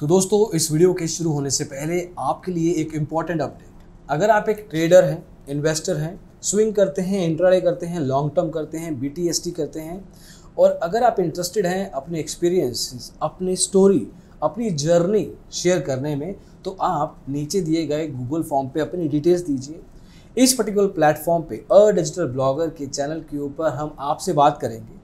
तो दोस्तों इस वीडियो के शुरू होने से पहले आपके लिए एक इम्पॉर्टेंट अपडेट अगर आप एक ट्रेडर हैं इन्वेस्टर हैं स्विंग करते हैं इंट्राडे करते हैं लॉन्ग टर्म करते हैं बी करते हैं और अगर आप इंटरेस्टेड हैं अपने एक्सपीरियंस अपनी स्टोरी अपनी जर्नी शेयर करने में तो आप नीचे दिए गए गूगल फॉर्म पे अपनी डिटेल्स दीजिए इस पर्टिकुलर प्लेटफॉर्म पे अ डिजिटल ब्लॉगर के चैनल के ऊपर हम आपसे बात करेंगे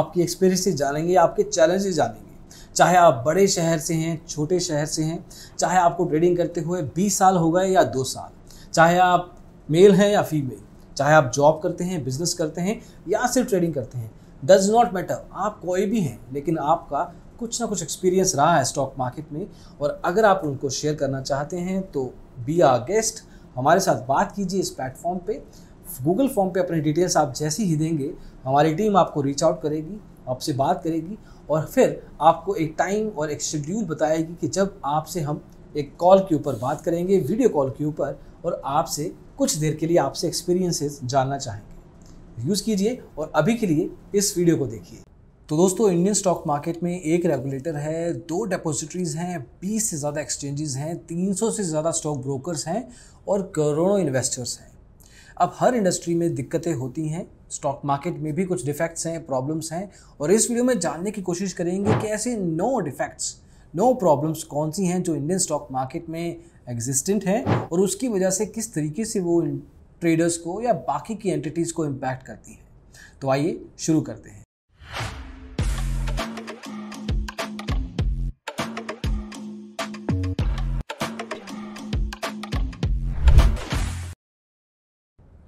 आपकी एक्सपीरियंस जानेंगे आपके चैलेंजेस जानेंगे चाहे आप बड़े शहर से हैं छोटे शहर से हैं चाहे आपको ट्रेडिंग करते हुए बीस साल हो गए या दो साल चाहे आप मेल हैं या फीमेल चाहे आप जॉब करते हैं बिजनेस करते हैं या सिर्फ ट्रेडिंग करते हैं डज नॉट मैटर आप कोई भी हैं लेकिन आपका कुछ ना कुछ एक्सपीरियंस रहा है स्टॉक मार्केट में और अगर आप उनको शेयर करना चाहते हैं तो बी आ गेस्ट हमारे साथ बात कीजिए इस प्लेटफॉर्म पे गूगल फॉर्म पे अपनी डिटेल्स आप जैसे ही देंगे हमारी टीम आपको रीच आउट करेगी आपसे बात करेगी और फिर आपको एक टाइम और एक शेड्यूल बताएगी कि जब आपसे हम एक कॉल के ऊपर बात करेंगे वीडियो कॉल के ऊपर और आपसे कुछ देर के लिए आपसे एक्सपीरियंसेस जानना चाहेंगे यूज़ कीजिए और अभी के लिए इस वीडियो को देखिए तो दोस्तों इंडियन स्टॉक मार्केट में एक रेगुलेटर है दो डिपॉजिटरीज हैं बीस से ज़्यादा एक्सचेंजेस हैं 300 से ज़्यादा स्टॉक ब्रोकर्स हैं और करोड़ों इन्वेस्टर्स हैं अब हर इंडस्ट्री में दिक्कतें होती हैं स्टॉक मार्केट में भी कुछ डिफेक्ट्स हैं प्रॉब्लम्स हैं और इस वीडियो में जानने की कोशिश करेंगे कि ऐसे नो डिफेक्ट्स नो प्रॉब्लम्स कौन सी हैं जो इंडियन स्टॉक मार्केट में एग्जिस्टेंट हैं और उसकी वजह से किस तरीके से वो ट्रेडर्स को या बाकी की एंटिटीज़ को इम्पैक्ट करती हैं तो आइए शुरू करते हैं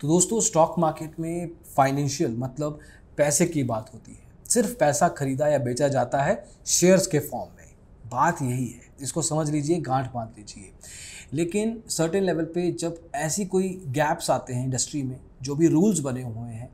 तो दोस्तों स्टॉक मार्केट में फाइनेंशियल मतलब पैसे की बात होती है सिर्फ पैसा खरीदा या बेचा जाता है शेयर्स के फॉर्म में बात यही है इसको समझ लीजिए गांठ बांध लीजिए लेकिन सर्टेन लेवल पे जब ऐसी कोई गैप्स आते हैं इंडस्ट्री में जो भी रूल्स बने हुए हैं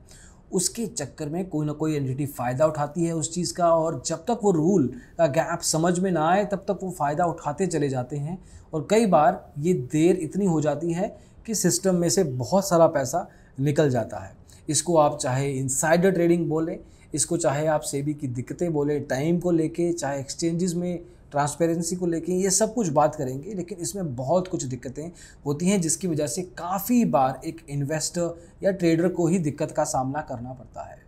उसके चक्कर में कोई ना कोई एंटिटी फ़ायदा उठाती है उस चीज़ का और जब तक वो रूल का गैप समझ में ना आए तब तक वो फ़ायदा उठाते चले जाते हैं और कई बार ये देर इतनी हो जाती है आपके सिस्टम में से बहुत सारा पैसा निकल जाता है इसको आप चाहे इनसाइडर ट्रेडिंग बोलें इसको चाहे आप सेबी की दिक्कतें बोलें टाइम को लेके चाहे एक्सचेंजेस में ट्रांसपेरेंसी को लेके ये सब कुछ बात करेंगे लेकिन इसमें बहुत कुछ दिक्कतें होती हैं जिसकी वजह से काफ़ी बार एक इन्वेस्टर या ट्रेडर को ही दिक्कत का सामना करना पड़ता है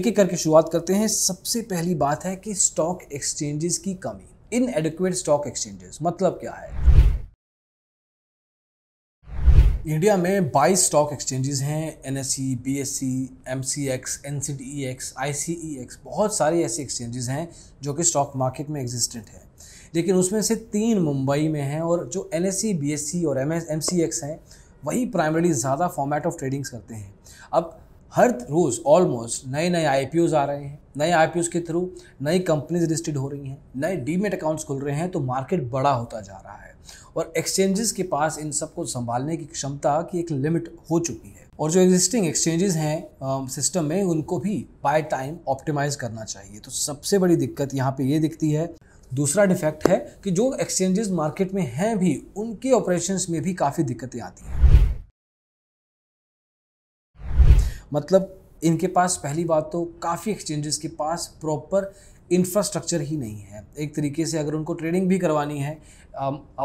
एक एक करके शुरुआत करते हैं सबसे पहली बात है कि स्टॉक एक्सचेंजेस की कमी इन एडिक्वेट स्टॉक एक्सचेंजेस मतलब क्या है इंडिया में 22 स्टॉक एक्सचेंजेस हैं N S C B S C M C X N C D E X I C E X बहुत सारे ऐसे एक्सचेंजेस हैं जो कि स्टॉक मार्केट में एग्जिस्टेंट हैं लेकिन उसमें से तीन मुंबई में हैं और जो N S C B S C और M S M C X हैं वही प्राइमरी ज़्यादा फॉर्मेट ऑफ ट्रेडिंग्स करते हैं अब हर रोज़ ऑलमोस्ट नए नए आई पी ओज़ आ रहे हैं नए आई पी ओज़ के थ्रू नई कंपनीज लिस्टेड हो रही हैं नए डीमेट अकाउंट्स खुल रहे हैं तो मार्केट बड़ा होता जा रहा है और एक्सचेंजेस के पास इन सबको संभालने की क्षमता की एक लिमिट हो चुकी है और जो एग्जिस्टिंग एक्सचेंजेस हैं सिस्टम में उनको भी बाय टाइम ऑप्टिमाइज करना चाहिए तो सबसे बड़ी दिक्कत यहाँ पे ये दिखती है दूसरा डिफेक्ट है कि जो एक्सचेंजेस मार्केट में हैं भी उनके ऑपरेशंस में भी काफ़ी दिक्कतें आती हैं मतलब इनके पास पहली बात तो काफ़ी एक्सचेंजेस के पास प्रॉपर इंफ्रास्ट्रक्चर ही नहीं है एक तरीके से अगर उनको ट्रेनिंग भी करवानी है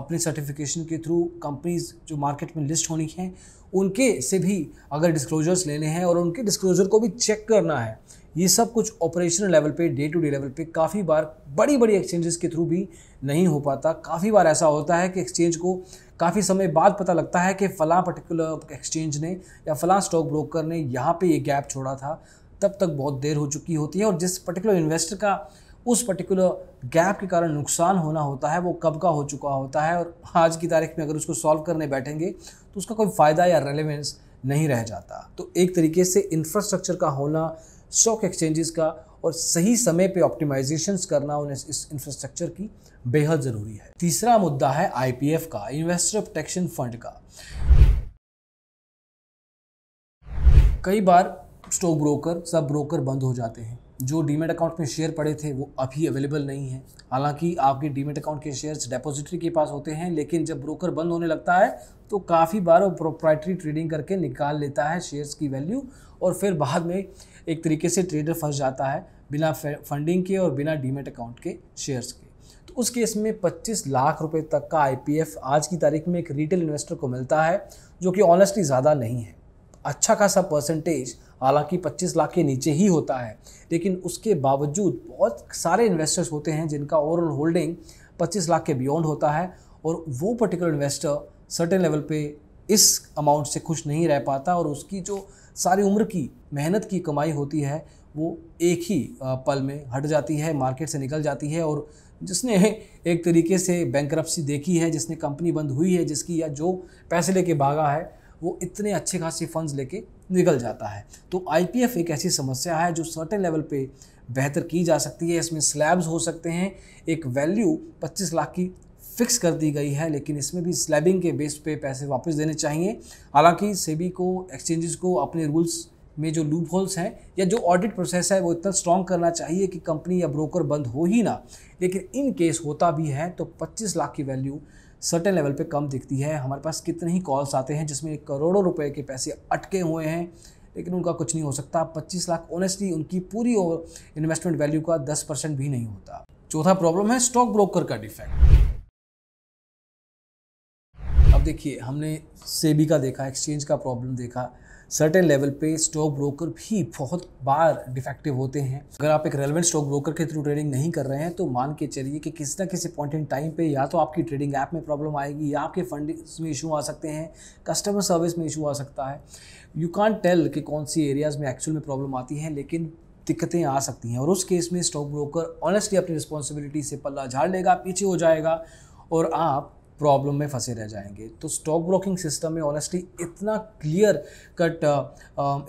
अपने सर्टिफिकेशन के थ्रू कंपनीज जो मार्केट में लिस्ट होनी हैं उनके से भी अगर डिस्क्लोजर्स लेने हैं और उनके डिस्क्लोजर को भी चेक करना है ये सब कुछ ऑपरेशनल लेवल पे डे टू डे लेवल पे काफ़ी बार बड़ी बड़ी एक्सचेंजेस के थ्रू भी नहीं हो पाता काफ़ी बार ऐसा होता है कि एक्सचेंज को काफ़ी समय बाद पता लगता है कि फ़लाँ पर्टिकुलर एक्सचेंज ने या फ़लाँ स्टॉक ब्रोकर ने यहाँ पे ये गैप छोड़ा था तब तक बहुत देर हो चुकी होती है और जिस पर्टिकुलर इन्वेस्टर का उस पर्टिकुलर गैप के कारण नुकसान होना होता है वो कब का हो चुका होता है और आज की तारीख में अगर उसको सॉल्व करने बैठेंगे तो उसका कोई फ़ायदा या रेलिवेंस नहीं रह जाता तो एक तरीके से इंफ्रास्ट्रक्चर का होना स्टॉक एक्सचेंजेस का और सही समय पे ऑप्टिमाइजेशन करना उन्हें इस इंफ्रास्ट्रक्चर की बेहद ज़रूरी है तीसरा मुद्दा है आई का इन्वेस्टर प्रोटेक्शन फंड का कई बार स्टॉक ब्रोकर सब ब्रोकर बंद हो जाते हैं जो डीमेट अकाउंट में शेयर पड़े थे वो अभी अवेलेबल नहीं है हालांकि आपके डीमेट अकाउंट के शेयर्स डिपॉजिटरी के पास होते हैं लेकिन जब ब्रोकर बंद होने लगता है तो काफ़ी बार वो प्रोप्राइटरी ट्रेडिंग करके निकाल लेता है शेयर्स की वैल्यू और फिर बाद में एक तरीके से ट्रेडर फंस जाता है बिना फंडिंग के और बिना डीमेट अकाउंट के शेयर्स के तो उस केस में 25 लाख रुपए तक का आई आज की तारीख में एक रिटेल इन्वेस्टर को मिलता है जो कि ऑनेस्टली ज़्यादा नहीं है अच्छा खासा परसेंटेज हालांकि 25 लाख के नीचे ही होता है लेकिन उसके बावजूद बहुत सारे इन्वेस्टर्स होते हैं जिनका ओवरऑल होल्डिंग 25 लाख के बियॉन्ड होता है और वो पर्टिकुलर इन्वेस्टर सर्टेन लेवल पे इस अमाउंट से खुश नहीं रह पाता और उसकी जो सारी उम्र की मेहनत की कमाई होती है वो एक ही पल में हट जाती है मार्केट से निकल जाती है और जिसने एक तरीके से बैंक देखी है जिसने कंपनी बंद हुई है जिसकी या जो पैसे लेके भागा है वो इतने अच्छे खासे फंड्स लेके निकल जाता है तो आई एक ऐसी समस्या है जो सर्टेन लेवल पे बेहतर की जा सकती है इसमें स्लैब्स हो सकते हैं एक वैल्यू 25 लाख की फिक्स कर दी गई है लेकिन इसमें भी स्लैबिंग के बेस पे पैसे वापस देने चाहिए हालांकि सेबी को एक्सचेंजेस को अपने रूल्स में जो लूप होल्स हैं या जो ऑडिट प्रोसेस है वो इतना स्ट्रॉन्ग करना चाहिए कि कंपनी या ब्रोकर बंद हो ही ना लेकिन इन केस होता भी है तो 25 लाख की वैल्यू सर्टेन लेवल पे कम दिखती है हमारे पास कितने ही कॉल्स आते हैं जिसमें करोड़ों रुपए के पैसे अटके हुए हैं लेकिन उनका कुछ नहीं हो सकता 25 लाख ऑनेस्टली उनकी पूरी इन्वेस्टमेंट वैल्यू का 10 परसेंट भी नहीं होता चौथा प्रॉब्लम है स्टॉक ब्रोकर का डिफेक्ट अब देखिए हमने सेबी का देखा एक्सचेंज का प्रॉब्लम देखा सर्टेन लेवल पे स्टॉक ब्रोकर भी बहुत बार डिफेक्टिव होते हैं अगर आप एक रेलिवेंट स्टॉक ब्रोकर के थ्रू ट्रेडिंग नहीं कर रहे हैं तो मान के चलिए कि किसी ना किसी पॉइंट इन टाइम पे या तो आपकी ट्रेडिंग ऐप में प्रॉब्लम आएगी या आपके फंड में इशू आ सकते हैं कस्टमर सर्विस में इशू आ सकता है यू कान टेल कि कौन सी एरियाज़ में एक्चुअल में प्रॉब्लम आती है लेकिन दिक्कतें आ सकती हैं और उस केस में स्टॉक ब्रोकर ऑनेस्टली अपनी रिस्पॉन्सिबिलिटी से पल्ला झाड़ लेगा पीछे हो जाएगा और आप प्रॉब्लम में फंसे रह जाएंगे तो स्टॉक ब्रोकिंग सिस्टम में ऑनेस्टली इतना क्लियर कट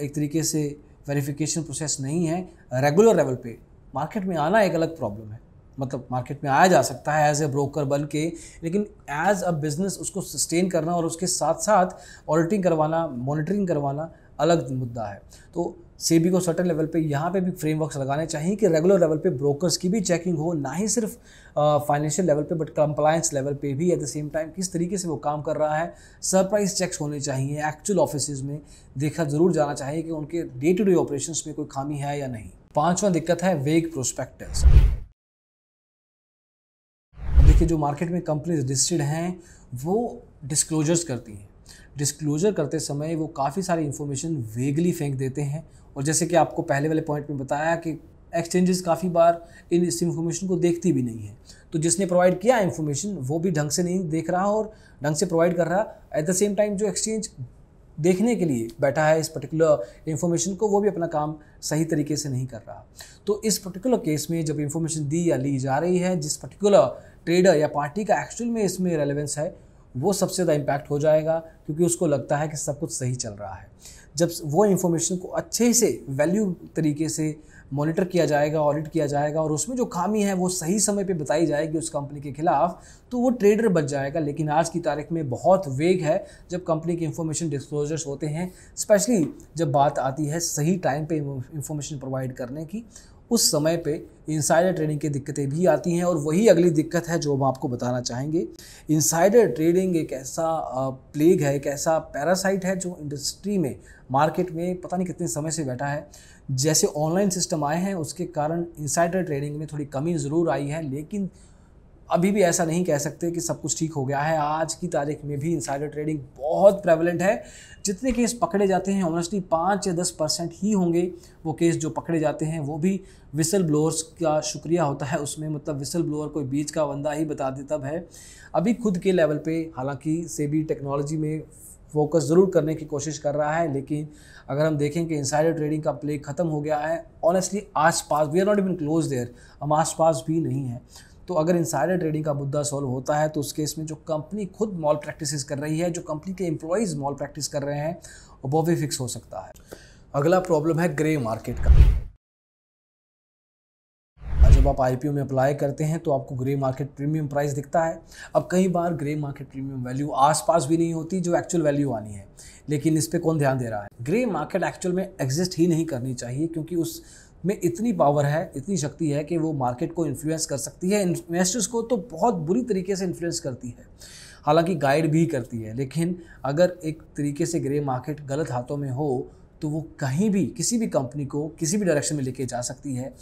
एक तरीके से वेरिफिकेशन प्रोसेस नहीं है रेगुलर लेवल पे मार्केट में आना एक अलग प्रॉब्लम है मतलब मार्केट में आया जा सकता है एज ए ब्रोकर बन के लेकिन एज अ बिज़नेस उसको सस्टेन करना और उसके साथ साथ ऑडिटिंग करवाना मॉनिटरिंग करवाना अलग मुद्दा है तो सेबी को सर्टन लेवल पे यहाँ पे भी फ्रेमवर्क्स लगाने चाहिए कि रेगुलर लेवल पे ब्रोकर्स की भी चेकिंग हो ना ही सिर्फ फाइनेंशियल लेवल पे बट कंप्लायंस लेवल पे भी एट द सेम टाइम किस तरीके से वो काम कर रहा है सरप्राइज चेक्स होने चाहिए एक्चुअल ऑफिस में देखा जरूर जाना चाहिए कि उनके डे टू डे ऑपरेशन में कोई खामी है या नहीं पाँचवा दिक्कत है वेग प्रोस्पेक्टस देखिए जो मार्केट में कंपनीज लिस्टेड हैं वो डिस्क्लोजर्स करती हैं डिस्क्लोजर करते समय वो काफ़ी सारी इन्फॉर्मेशन वेगली फेंक देते हैं और जैसे कि आपको पहले वाले पॉइंट में बताया कि एक्सचेंजेस काफ़ी बार इन इस इन्फॉर्मेशन को देखती भी नहीं है तो जिसने प्रोवाइड किया इन्फॉर्मेशन वो भी ढंग से नहीं देख रहा और ढंग से प्रोवाइड कर रहा एट द सेम टाइम जो एक्सचेंज देखने के लिए बैठा है इस पर्टिकुलर इन्फॉर्मेशन को वो भी अपना काम सही तरीके से नहीं कर रहा तो इस पर्टिकुलर केस में जब इन्फॉर्मेशन दी या ली जा रही है जिस पर्टिकुलर ट्रेडर या पार्टी का एक्चुअल में इसमें रेलेवेंस है वो सबसे ज़्यादा इम्पैक्ट हो जाएगा क्योंकि उसको लगता है कि सब कुछ सही चल रहा है जब वो इन्फॉर्मेशन को अच्छे से वैल्यू तरीके से मॉनिटर किया जाएगा ऑडिट किया जाएगा और उसमें जो खामी है वो सही समय पे बताई जाएगी उस कंपनी के खिलाफ तो वो ट्रेडर बच जाएगा लेकिन आज की तारीख में बहुत वेग है जब कंपनी के इन्फॉर्मेशन डिस्क्लोजर्स होते हैं स्पेशली जब बात आती है सही टाइम पे इन्फॉर्मेशन प्रोवाइड करने की उस समय पे इंसाइडर ट्रेडिंग की दिक्कतें भी आती हैं और वही अगली दिक्कत है जो हम आपको बताना चाहेंगे इंसाइडर ट्रेडिंग एक ऐसा प्लेग है एक ऐसा पैरासाइट है जो इंडस्ट्री में मार्केट में पता नहीं कितने समय से बैठा है जैसे ऑनलाइन सिस्टम आए हैं उसके कारण इंसाइडर ट्रेडिंग में थोड़ी कमी ज़रूर आई है लेकिन अभी भी ऐसा नहीं कह सकते कि सब कुछ ठीक हो गया है आज की तारीख में भी इंसाइडर ट्रेडिंग बहुत प्रेवलेंट है जितने केस पकड़े जाते हैं ऑनेस्टली पाँच या दस परसेंट ही होंगे वो केस जो पकड़े जाते हैं वो भी विसल ब्लोअर्स का शुक्रिया होता है उसमें मतलब विसल ब्लोअर कोई बीच का बंदा ही बता देता है अभी खुद के लेवल पर हालाँकि भी टेक्नोलॉजी में फोकस ज़रूर करने की कोशिश कर रहा है लेकिन अगर हम देखें कि इंसाइडर ट्रेडिंग का प्ले ख़त्म हो गया है ऑनेस्टली आस पास we are not even close there हम आस पास भी नहीं है तो अगर इंसाइडर ट्रेडिंग का मुद्दा सॉल्व होता है तो उस केस में जो कंपनी खुद मॉल प्रैक्टिस कर रही है जो कंपनी के एम्प्लॉयज़ मॉल प्रैक्टिस कर रहे हैं वो भी फिक्स हो सकता है अगला प्रॉब्लम है ग्रे मार्केट का जब आप आई में अप्लाई करते हैं तो आपको ग्रे मार्केट प्रीमियम प्राइस दिखता है अब कई बार ग्रे मार्केट प्रीमियम वैल्यू आसपास भी नहीं होती जो एक्चुअल वैल्यू आनी है लेकिन इस पर कौन ध्यान दे रहा है ग्रे मार्केट एक्चुअल में एग्जिस्ट ही नहीं करनी चाहिए क्योंकि उस में इतनी पावर है इतनी शक्ति है कि वो मार्केट को इन्फ्लुएंस कर सकती है इन्वेस्टर्स को तो बहुत बुरी तरीके से इन्फ्लुएंस करती है हालांकि गाइड भी करती है लेकिन अगर एक तरीके से ग्रे मार्केट गलत हाथों में हो तो वो कहीं भी किसी भी कंपनी को किसी भी डायरेक्शन में लेके जा सकती है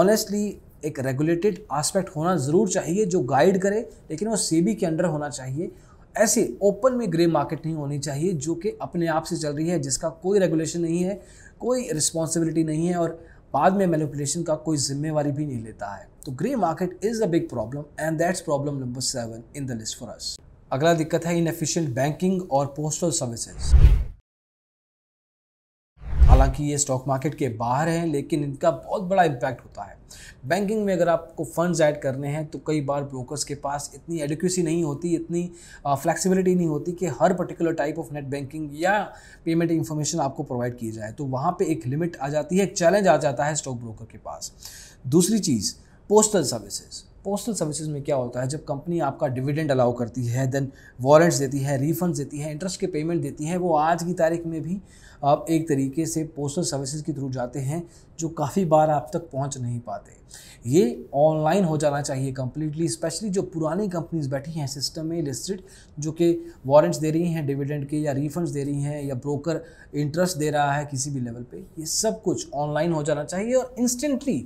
ऑनेस्टली एक रेगुलेटेड आस्पेक्ट होना ज़रूर चाहिए जो गाइड करे लेकिन वो सेबी के अंडर होना चाहिए ऐसे ओपन में ग्रे मार्केट नहीं होनी चाहिए जो कि अपने आप से चल रही है जिसका कोई रेगुलेशन नहीं है कोई रिस्पॉन्सिबिलिटी नहीं है और बाद में मैनिपुलेशन का कोई जिम्मेवारी भी नहीं लेता है तो grey market is a big problem and that's problem number seven in the list for us अगला दिक्कत है इनफिशियंट बैंकिंग और पोस्टल सर्विसेज हालांकि ये स्टॉक मार्केट के बाहर हैं लेकिन इनका बहुत बड़ा इम्पैक्ट होता है बैंकिंग में अगर आपको फंड्स ऐड करने हैं तो कई बार ब्रोकर्स के पास इतनी एडिक्यूसी नहीं होती इतनी फ्लेक्सिबिलिटी नहीं होती कि हर particular type of net banking या पेमेंट इन्फॉर्मेशन आपको प्रोवाइड की जाए तो वहाँ पर एक लिमिट आ जाती है एक चैलेंज आ जाता है स्टॉक ब्रोकर के पास दूसरी चीज़ पोस्टल सर्विसेज़ पोस्टल सर्विसेज में क्या होता है जब कंपनी आपका डिविडेंड अलाउ करती है देन वारंट्स देती है रिफंड देती है इंटरेस्ट के पेमेंट देती है वो आज की तारीख में भी आप एक तरीके से पोस्टल सर्विसेज के थ्रू जाते हैं जो काफ़ी बार आप तक पहुंच नहीं पाते ये ऑनलाइन हो जाना चाहिए कम्प्लीटली स्पेशली जो पुरानी कंपनीज बैठी हैं सिस्टम में लिस्टेड जो कि वारंट्स दे रही हैं डिविडेंड के या रिफंड्स दे रही हैं या ब्रोकर इंटरेस्ट दे रहा है किसी भी लेवल पे ये सब कुछ ऑनलाइन हो जाना चाहिए और इंस्टेंटली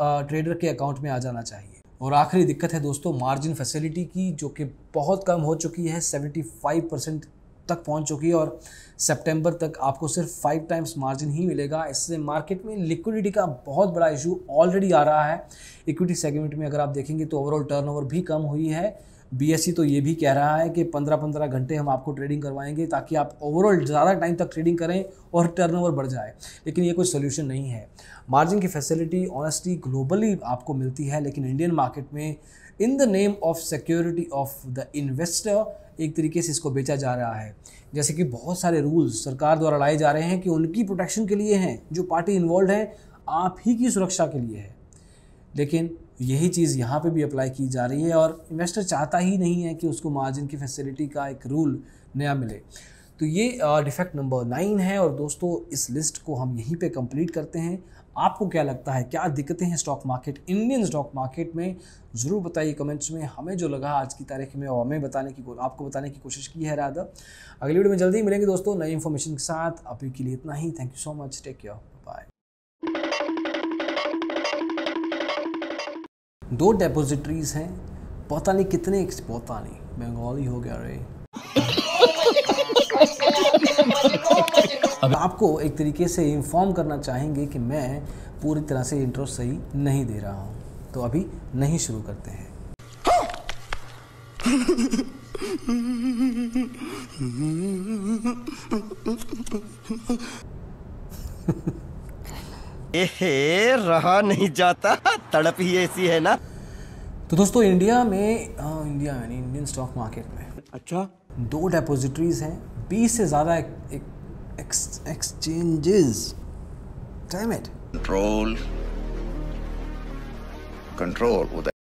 ट्रेडर के अकाउंट में आ जाना चाहिए और आखिरी दिक्कत है दोस्तों मार्जिन फैसिलिटी की जो कि बहुत कम हो चुकी है 75 परसेंट तक पहुंच चुकी है और सितंबर तक आपको सिर्फ फाइव टाइम्स मार्जिन ही मिलेगा इससे मार्केट में लिक्विडिटी का बहुत बड़ा इशू ऑलरेडी आ रहा है इक्विटी सेगमेंट में अगर आप देखेंगे तो ओवरऑल टर्नओवर भी कम हुई है बी e तो ये भी कह रहा है कि पंद्रह पंद्रह घंटे हम आपको ट्रेडिंग करवाएंगे ताकि आप ओवरऑल ज़्यादा टाइम तक ट्रेडिंग करें और टर्नओवर बढ़ जाए लेकिन ये कोई सोल्यूशन नहीं है मार्जिन की फैसिलिटी ऑनेस्टली ग्लोबली आपको मिलती है लेकिन इंडियन मार्केट में in the name of security of the investor एक तरीके से इसको बेचा जा रहा है जैसे कि बहुत सारे रूल्स सरकार द्वारा लाए जा रहे हैं कि उनकी प्रोटेक्शन के लिए हैं जो पार्टी इन्वॉल्व है आप ही की सुरक्षा के लिए है लेकिन यही चीज़ यहाँ पे भी अप्लाई की जा रही है और इन्वेस्टर चाहता ही नहीं है कि उसको मार्जिन की फैसिलिटी का एक रूल नया मिले तो ये डिफेक्ट नंबर नाइन है और दोस्तों इस लिस्ट को हम यहीं पे कंप्लीट करते हैं आपको क्या लगता है क्या दिक्कतें हैं stock market Indian stock market में ज़रूर बताइए कमेंट्स में हमें जो लगा आज की तारीख में और हमें बताने की आपको बताने की कोशिश की है राधा अगली वीडियो में जल्दी मिलेंगे दोस्तों नई इन्फॉर्मेशन के साथ अभी के लिए इतना ही thank you so much take care दो डेपोजिटरीज हैं पता नहीं कितने पता नहीं बंगाली हो गया रे आपको एक तरीके से इन्फॉर्म करना चाहेंगे कि मैं पूरी तरह से इंट्रो सही नहीं दे रहा हूँ तो अभी नहीं शुरू करते हैं एहे रहा नहीं जाता तड़प ही ऐसी है ना तो दोस्तों इंडिया में आ, इंडिया यानी इंडियन स्टॉक मार्केट में अच्छा दो डेपोजिटरीज हैं बीस से ज़्यादा एक्सचेंजेस एक, एक, एक, एक, एक, एक, एक, कंट्रोल कंट्रोल